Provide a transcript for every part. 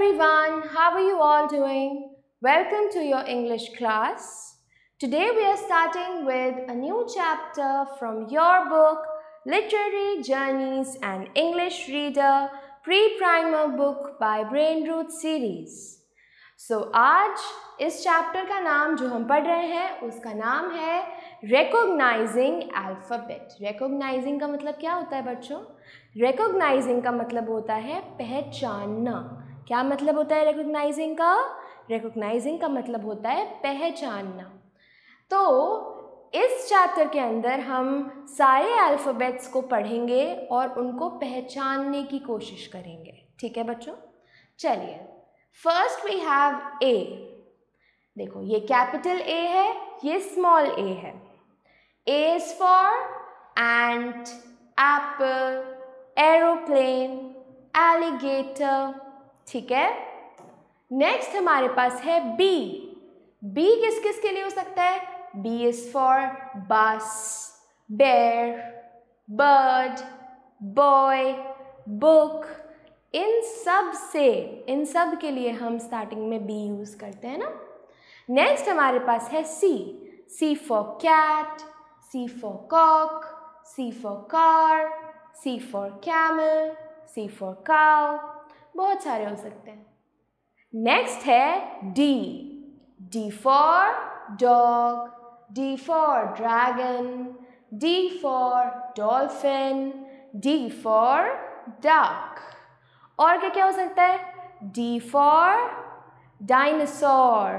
everyone, how are you all doing? Welcome to your English class. Today we are starting with a new chapter from your book, Literary Journeys and English Reader Pre-Primer Book by Brain Root Series. So aaj is chapter ka naam jo hum पढ़ rahe hain uska naam hai recognizing alphabet recognizing ka matlab kya hota hai bachcho recognising का मतलब होता है पहचानना क्या मतलब होता है रिकोगनाइजिंग का रिकोगनाइजिंग का मतलब होता है पहचानना तो इस चैप्टर के अंदर हम सारे अल्फ़ाबेट्स को पढ़ेंगे और उनको पहचानने की कोशिश करेंगे ठीक है बच्चों चलिए फर्स्ट वी हैव ए देखो ये कैपिटल ए है ये स्मॉल ए है A is for ant apple aeroplane alligator ठीक है नेक्स्ट हमारे पास है बी बी किस किस के लिए हो सकता है बी इज फॉर बस बेर बर्ड बॉय बुक इन सब से इन सब के लिए हम स्टार्टिंग में बी यूज़ करते हैं ना नेक्स्ट हमारे पास है C C for cat C for cock C for car C for camel C for cow बहुत सारे हो सकते हैं नेक्स्ट है D D for dog D for dragon D for dolphin D for duck और क्या क्या हो सकता है D for dinosaur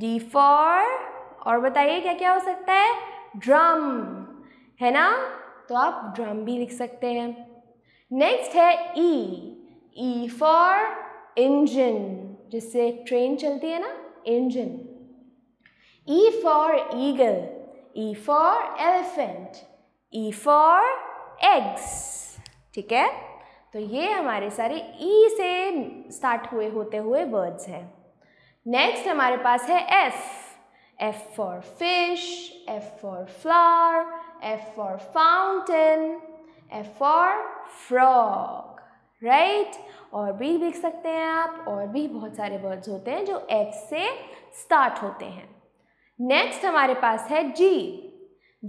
D for और बताइए क्या क्या हो सकता है ड्रम है ना तो आप ड्रम भी लिख सकते हैं नेक्स्ट है E e. E for engine जिससे ट्रेन चलती है ना engine E for eagle E for elephant E for eggs ठीक है तो ये हमारे सारे ई e से स्टार्ट हुए होते हुए वर्ड्स हैं नेक्स्ट हमारे पास है F F for fish, F for flower, F for fountain, F for frog. Right right? और भी लिख सकते हैं आप और भी बहुत सारे वर्ड्स होते हैं जो एच से स्टार्ट होते हैं नेक्स्ट हमारे पास है G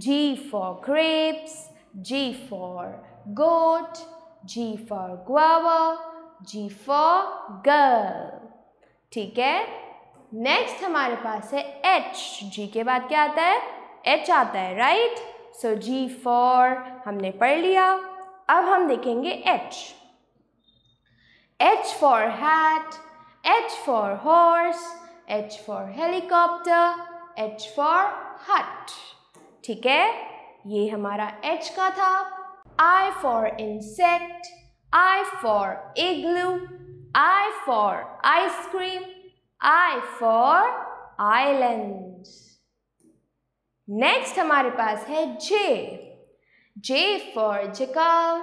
G for grapes G for goat G for guava G for girl ठीक है नेक्स्ट हमारे पास है एच जी के बाद क्या आता है एच आता है राइट सो जी फॉर हमने पढ़ लिया अब हम देखेंगे H H for hat, H for horse, H for helicopter, H for hut. ठीक है ये हमारा H का था I for insect, I for igloo, I for ice cream, I for island. Next हमारे पास है J. J for jackal,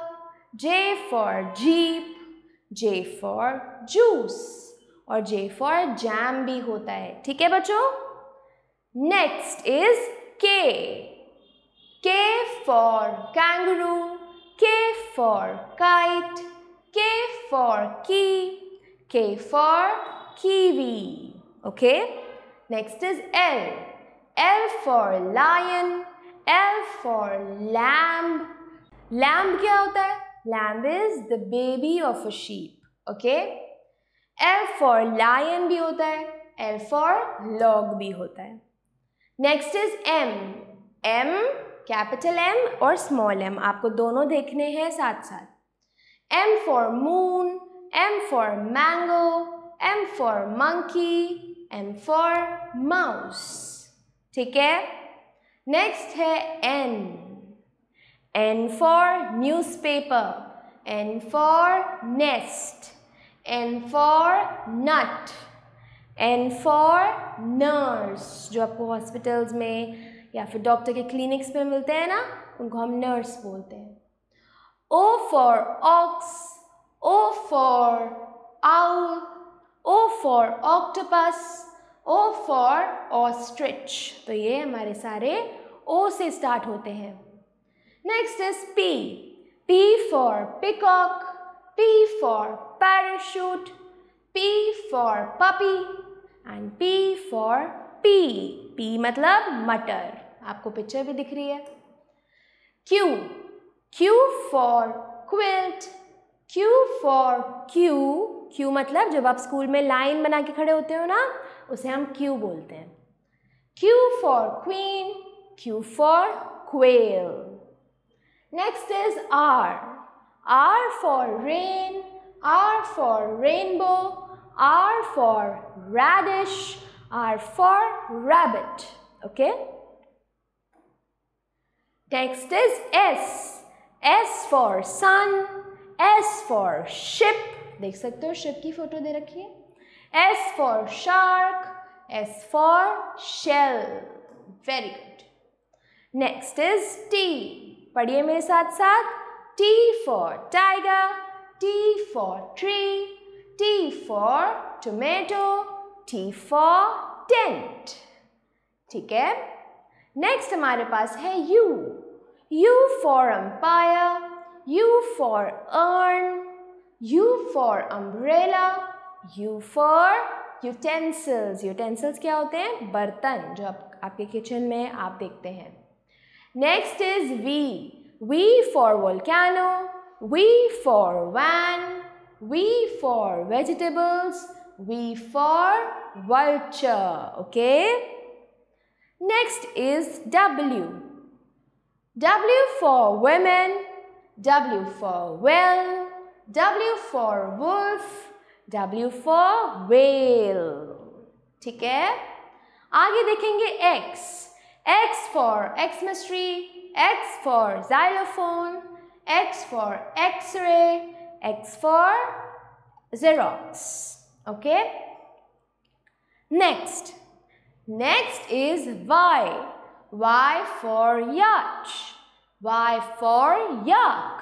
J for jeep, J for juice और जे फॉर जैम भी होता है ठीक है बच्चों next is K K for kangaroo K for kite K for key K for kiwi okay next is L L for lion L for lamb lamb क्या होता है lamb is the baby of a sheep okay L for lion भी होता है L for log भी होता है next is M M capital M और स्मॉल एम आपको दोनों देखने हैं साथ साथ M for moon M for mango M for monkey M for mouse ठीक है नेक्स्ट है N N for newspaper. N for nest. N for nut. N for nurse. जो आपको हॉस्पिटल्स में या फिर डॉक्टर के क्लिनिक्स में मिलते हैं ना उनको हम नर्स बोलते हैं O for ox. O for owl. O for octopus. O for ostrich. तो ये हमारे सारे O से स्टार्ट होते हैं Next is P. P for peacock, P for parachute, P for puppy and P for pea. P मतलब मटर आपको पिक्चर भी दिख रही है Q. Q for quilt, Q for Q. Q मतलब जब आप स्कूल में लाइन बना के खड़े होते हो ना उसे हम Q बोलते हैं Q for queen, Q for quail. Next is R. R for rain, R for rainbow, R for radish, R for rabbit. Okay. Next is S. S for sun, S for ship. देख सकते हो ship की photo दे रखी है S for shark, S for shell. Very good. Next is T. पढ़िए मेरे साथ साथ T for tiger T for tree T for tomato T for tent ठीक है नेक्स्ट हमारे पास है U U for umpire U for urn U for umbrella U for utensils utensils क्या होते हैं बर्तन जो आप, आपके किचन में आप देखते हैं Next is V. V for volcano, V for van, V for vegetables, V for vulture, okay? Next is W. W for women, W for well, W for wolf, W for whale, ठीक है? आगे देखेंगे X. X for X-mystery, X for xylophone, X for X-ray, X for Xerox. Okay. Next. Next is Y. Y for yacht. Y for yuck.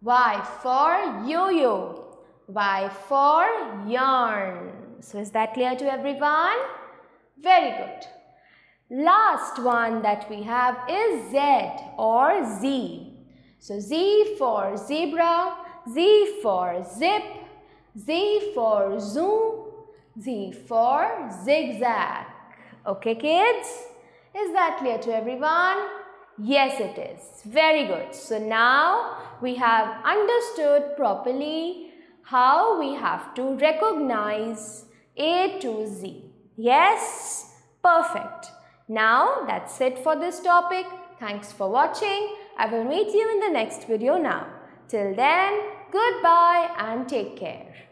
Y for yo-yo. Y for yarn. So is that clear to everyone? Very good. Last one that we have is Z or Z. So Z for zebra, Z for zip, Z for zoom, Z for zigzag. Okay kids, is that clear to everyone? Yes it is. Very good. So now we have understood properly how we have to recognize A to Z. Yes? Perfect. Now that's it for this topic. Thanks for watching. I will meet you in the next video now. Till then, goodbye and take care.